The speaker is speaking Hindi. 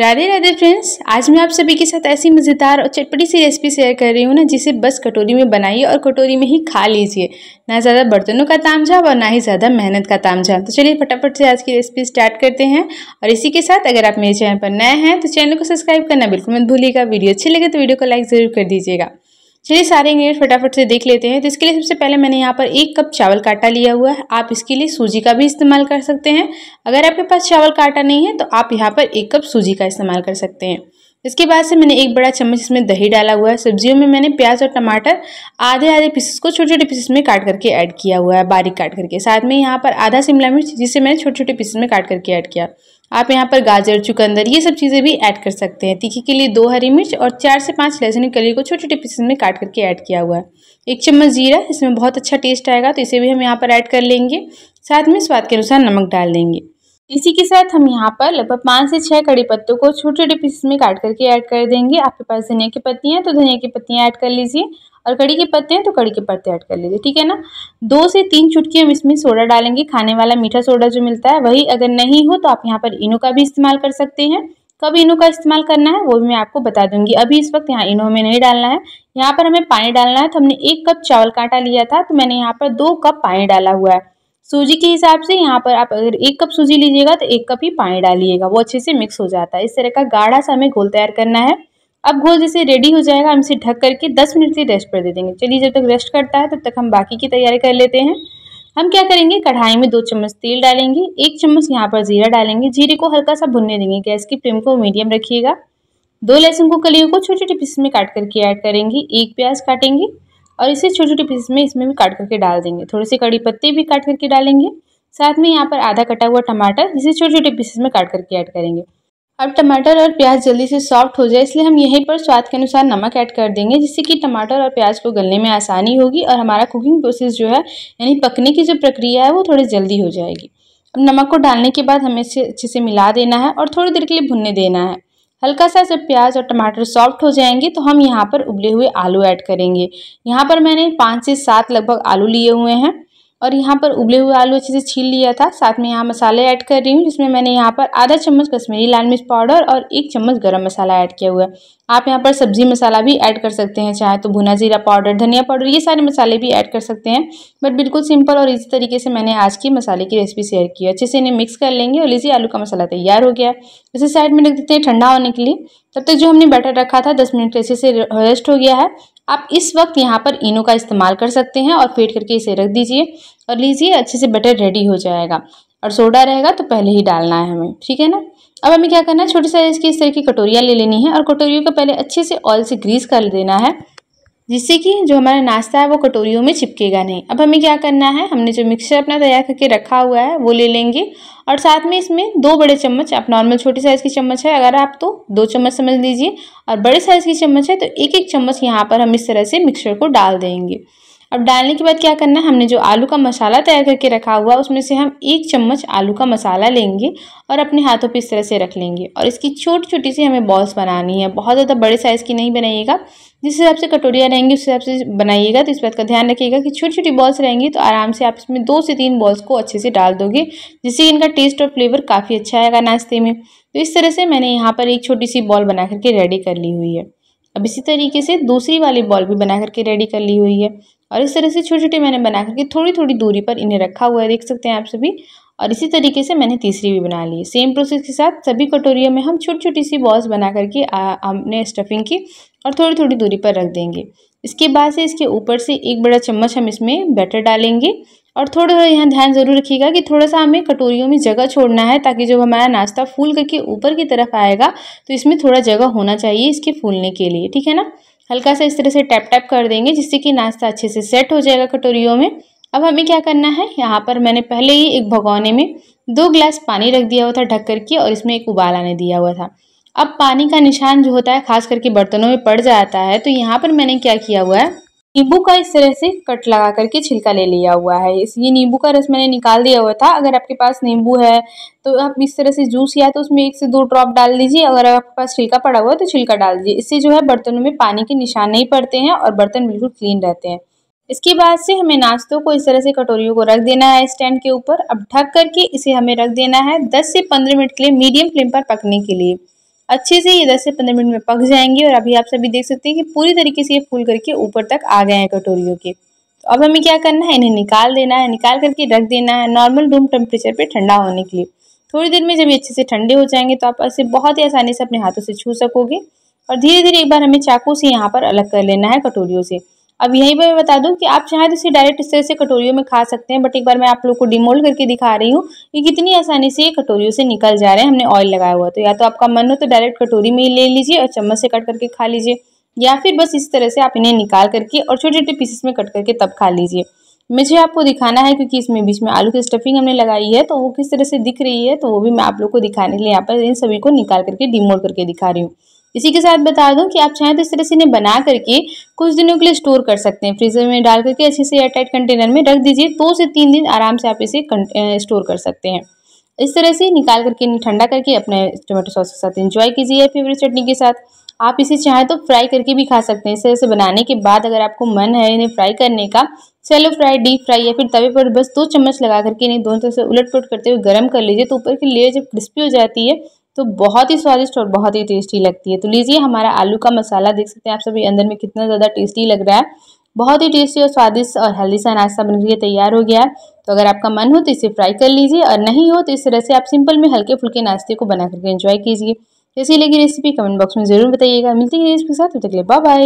राधे राधे फ्रेंड्स आज मैं आप सभी के साथ ऐसी मज़ेदार और चटपटी सी रेसिपी शेयर कर रही हूँ ना जिसे बस कटोरी में बनाइए और कटोरी में ही खा लीजिए ना ज़्यादा बर्तनों का तामझाम और ना ही ज़्यादा मेहनत का तामझाम तो चलिए फटाफट से आज की रेसिपी स्टार्ट करते हैं और इसी के साथ अगर आप मेरे चैनल पर नए हैं तो चैनल को सब्सक्राइब करना बिल्कुल मत भूलिएगा वीडियो अच्छी लगे तो वीडियो को लाइक ज़रूर कर दीजिएगा चलिए सारे इंग्रेडिएंट फटाफट से देख लेते हैं तो इसके लिए सबसे पहले मैंने यहाँ पर एक कप चावल का आटा लिया हुआ है आप इसके लिए सूजी का भी इस्तेमाल कर सकते हैं अगर आपके पास चावल का आटा नहीं है तो आप यहाँ पर एक कप सूजी का इस्तेमाल कर सकते हैं इसके बाद से मैंने एक बड़ा चम्मच इसमें दही डाला हुआ है सब्जियों में मैंने प्याज और टमाटर आधे आधे पीसेस को छोटे छोटे पीसेस में काट करके ऐड किया हुआ है बारीक काट करके साथ में यहाँ पर आधा शिमला मिर्च जिसे मैंने छोटे छोटे पीसेस में काट करके ऐड किया आप यहाँ पर गाजर चुकंदर ये सब चीज़ें भी ऐड कर सकते हैं तीखी के लिए दो हरी मिर्च और चार से पाँच लहसुन कली को छोटे छोटे पीसेस में काट करके ऐड किया हुआ है एक चम्मच जीरा इसमें बहुत अच्छा टेस्ट आएगा तो इसे भी हम यहाँ पर ऐड कर लेंगे साथ में स्वाद के अनुसार नमक डाल देंगे इसी के साथ हम यहाँ पर लगभग पाँच से छः कड़ी पत्तों को छोटे छोटे पीसेस में काट करके ऐड कर देंगे आपके पास धनिया की पत्तियाँ तो धनिया की पत्तियाँ ऐड कर लीजिए और कड़ी के पत्ते हैं तो कड़ी के पत्ते ऐड कर लीजिए ठीक है ना दो से तीन चुटकी हम इसमें सोडा डालेंगे खाने वाला मीठा सोडा जो मिलता है वही अगर नहीं हो तो आप यहाँ पर इनो का भी इस्तेमाल कर सकते हैं कब इनो का इस्तेमाल करना है वो भी मैं आपको बता दूंगी अभी इस वक्त यहाँ इनो हमें नहीं डालना है यहाँ पर हमें पानी डालना है तो हमने एक कप चावल का आटा लिया था तो मैंने यहाँ पर दो कप पानी डाला हुआ है सूजी के हिसाब से यहाँ पर आप अगर एक कप सूजी लीजिएगा तो एक कप ही पानी डालिएगा वो अच्छे से मिक्स हो जाता है इस तरह का गाढ़ा सा हमें घोल तैयार करना है अब घोल जैसे रेडी हो जाएगा हम इसे ढक करके दस मिनट के रेस्ट पर दे देंगे चलिए जब तक रेस्ट करता है तब तक हम बाकी की तैयारी कर लेते हैं हम क्या करेंगे कढ़ाई में दो चम्मच तेल डालेंगे एक चम्मच यहाँ पर जीरा डालेंगे जीरे को हल्का सा भुनने देंगे गैस की फ्लेम को मीडियम रखिएगा दो लहसुन को कलियों को छोटे छोटे पीसेस में काट करके ऐड करेंगे एक प्याज काटेंगे और इसे छोटे छोटे पीसेस में इसमें भी काट करके डाल देंगे थोड़े से कड़ी पत्ते भी काट करके डालेंगे साथ में यहाँ पर आधा कटा हुआ टमाटर इसे छोटे छोटे पीसेस में काट करके ऐड करेंगे अब टमाटर और प्याज जल्दी से सॉफ्ट हो जाए इसलिए हम यहीं पर स्वाद के अनुसार नमक ऐड कर देंगे जिससे कि टमाटर और प्याज को गलने में आसानी होगी और हमारा कुकिंग प्रोसेस जो है यानी पकने की जो प्रक्रिया है वो थोड़ी जल्दी हो जाएगी अब नमक को डालने के बाद हमें इसे अच्छे से मिला देना है और थोड़ी देर के लिए भुनने देना है हल्का सा जब प्याज और टमाटर सॉफ्ट हो जाएंगे तो हम यहाँ पर उबले हुए आलू ऐड करेंगे यहाँ पर मैंने पाँच से सात लगभग आलू लिए हुए हैं और यहाँ पर उबले हुए आलू अच्छे से छील लिया था साथ में यहाँ मसाले ऐड कर रही हूँ जिसमें मैंने यहाँ पर आधा चम्मच कश्मीरी लाल मिर्च पाउडर और एक चम्मच गरम मसाला ऐड किया हुआ है आप यहाँ पर सब्जी मसाला भी ऐड कर सकते हैं चाहे तो भुना जीरा पाउडर धनिया पाउडर ये सारे मसाले भी ऐड कर सकते हैं बट बिल्कुल सिंपल और इसी तरीके से मैंने आज की मसाले की रेसिपी शेयर की अच्छे से इन्हें मिक्स कर लेंगे और इसी आलू का मसाला तैयार हो गया इसे साइड में रख देते हैं ठंडा होने के लिए तब तक जो हमने बैटर रखा था दस मिनट अच्छे से रेस्ट हो गया है आप इस वक्त यहाँ पर इनो का इस्तेमाल कर सकते हैं और फेट करके इसे रख दीजिए और लीजिए अच्छे से बटर रेडी हो जाएगा और सोडा रहेगा तो पहले ही डालना है हमें ठीक है ना अब हमें क्या करना है छोटे साइज की इस तरह की कटोरियाँ ले लेनी है और कटोरियों को पहले अच्छे से ऑयल से ग्रीस कर देना है जिससे कि जो हमारा नाश्ता है वो कटोरियों में चिपकेगा नहीं अब हमें क्या करना है हमने जो मिक्सचर अपना तैयार करके रखा हुआ है वो ले लेंगे और साथ में इसमें दो बड़े चम्मच आप नॉर्मल छोटे साइज़ की चम्मच है अगर आप तो दो चम्मच समझ लीजिए और बड़े साइज़ की चम्मच है तो एक एक चम्मच यहाँ पर हम इस तरह से मिक्सचर को डाल देंगे अब डालने के बाद क्या करना है हमने जो आलू का मसाला तैयार करके रखा हुआ उसमें से हम एक चम्मच आलू का मसाला लेंगे और अपने हाथों पर इस तरह से रख लेंगे और इसकी छोटी छोटी सी हमें बॉल्स बनानी है बहुत ज़्यादा बड़े साइज़ की नहीं बनाइएगा जिस हिसाब से कटोरियाँ रहेंगी उस हिसाब से बनाइएगा तो इस बात का ध्यान रखिएगा कि छोटी छोटी बॉल्स रहेंगी तो आराम से आप इसमें दो से तीन बॉल्स को अच्छे से डाल दोगे जिससे इनका टेस्ट और फ्लेवर काफ़ी अच्छा आएगा नाश्ते में तो इस तरह से मैंने यहाँ पर एक छोटी सी बॉल बना करके रेडी कर ली हुई है अब इसी तरीके से दूसरी वाली बॉल भी बना करके रेडी कर ली हुई है और इस तरह से छोटे छोटे मैंने बना करके थोड़ी थोड़ी दूरी पर इन्हें रखा हुआ है देख सकते हैं आप सभी और इसी तरीके से मैंने तीसरी भी बना ली सेम प्रोसेस के साथ सभी कटोरियों में हम छोटी छोटी सी बॉल्स बना करके हमने स्टफिंग की और थोड़ी थोड़ी दूरी पर रख देंगे इसके बाद से इसके ऊपर से एक बड़ा चम्मच हम इसमें बैटर डालेंगे और थोड़ा सा यहाँ ध्यान ज़रूर रखिएगा कि थोड़ा सा हमें कटोरियों में जगह छोड़ना है ताकि जब हमारा नाश्ता फूल करके ऊपर की तरफ आएगा तो इसमें थोड़ा जगह होना चाहिए इसके फूलने के लिए ठीक है ना हल्का सा इस तरह से टैप टैप कर देंगे जिससे कि नाश्ता अच्छे से सेट हो जाएगा कटोरियों में अब हमें क्या करना है यहाँ पर मैंने पहले ही एक भगौने में दो ग्लास पानी रख दिया हुआ था ढक करके और इसमें एक उबाल आने दिया हुआ था अब पानी का निशान जो होता है खास करके बर्तनों में पड़ जाता है तो यहाँ पर मैंने क्या किया हुआ है नींबू का इस तरह से कट लगा करके छिलका ले लिया हुआ है इस ये नींबू का रस मैंने निकाल दिया हुआ था अगर आपके पास नींबू है तो आप इस तरह से जूस या तो उसमें एक से दो ड्रॉप डाल दीजिए अगर आपके पास छिलका पड़ा हुआ है तो छिलका डाल दीजिए इससे जो है बर्तनों में पानी के निशान नहीं पड़ते हैं और बर्तन बिल्कुल क्लीन रहते हैं इसके बाद से हमें नाश्तों को इस तरह से कटोरियों को रख देना है स्टैंड के ऊपर अब ढक करके इसे हमें रख देना है दस से पंद्रह मिनट के लिए मीडियम फ्लेम पर पकने के लिए अच्छे से ये दस से पंद्रह मिनट में पक जाएंगे और अभी आप सभी देख सकते हैं कि पूरी तरीके से ये फूल करके ऊपर तक आ गए हैं कटोरियों के तो अब हमें क्या करना है इन्हें निकाल देना है निकाल करके रख देना है नॉर्मल रूम टेम्परेचर पर ठंडा होने के लिए थोड़ी देर में जब ये अच्छे से ठंडे हो जाएंगे तो आप इसे बहुत ही आसानी से अपने हाथों से छू सकोगे और धीरे धीरे एक बार हमें चाकू से यहाँ पर अलग कर लेना है कटोरियों से अब यहीं पर मैं बता दूं कि आप चाहें तो इसे डायरेक्ट इस तरह से कटोरियों में खा सकते हैं बट एक बार मैं आप लोग को डिमोल्ड करके दिखा रही हूँ कि कितनी आसानी से ये कटोरियों से निकल जा रहे हैं हमने ऑयल लगाया हुआ तो या तो आपका मन हो तो डायरेक्ट कटोरी में ही ले लीजिए और चम्मच से कट करके खा लीजिए या फिर बस इस तरह से आप इन्हें निकाल करके और छोटे छोटे पीसेस में कट करके तब खा लीजिए मुझे आपको दिखाना है क्योंकि इसमें बीच में आलू की स्टफिंग हमने लगाई है तो वो किस तरह से दिख रही है तो वो भी मैं आप लोग को दिखाने के लिए यहाँ पर इन सभी को निकाल करके डिमोल्ड करके दिखा रही हूँ इसी के साथ बता दूं कि आप चाहें तो इस तरह से इन्हें बना करके कुछ दिनों के लिए स्टोर कर सकते हैं फ्रीजर में डाल करके अच्छे से एयरटाइट कंटेनर में रख दीजिए दो से तीन दिन आराम से आप इसे स्टोर कर सकते हैं इस तरह से निकाल करके इन्हें ठंडा करके अपने टोमेटो सॉस के साथ इंजॉय कीजिए फेवरेट चटनी के साथ आप इसे चाहें तो फ्राई करके भी खा सकते हैं इस तरह से बनाने के बाद अगर आपको मन है इन्हें फ्राई करने का सेलो फ्राई डीप फ्राई या फिर तवे पर बस दो चम्मच लगा करके इन्हें दोनों तरह से उलट पुलट करते हुए गर्म कर लीजिए तो ऊपर की लेयर जब क्रिस्पी हो जाती है तो बहुत ही स्वादिष्ट और बहुत ही टेस्टी लगती है तो लीजिए हमारा आलू का मसाला देख सकते हैं आप सभी अंदर में कितना ज़्यादा टेस्टी लग रहा है बहुत ही टेस्टी और स्वादिष्ट और हेल्दी सा नाश्ता बनकर ये तैयार हो गया है तो अगर आपका मन हो तो इसे फ्राई कर लीजिए और नहीं हो तो इस तरह से आप सिंपल में हल्के फुल्के नाश्ते को बना करके एंजॉय कीजिए कैसी लगी रेसिपी कमेंट बॉक्स में जरूर बताइएगा मिलती है रेसिपी के साथ बाय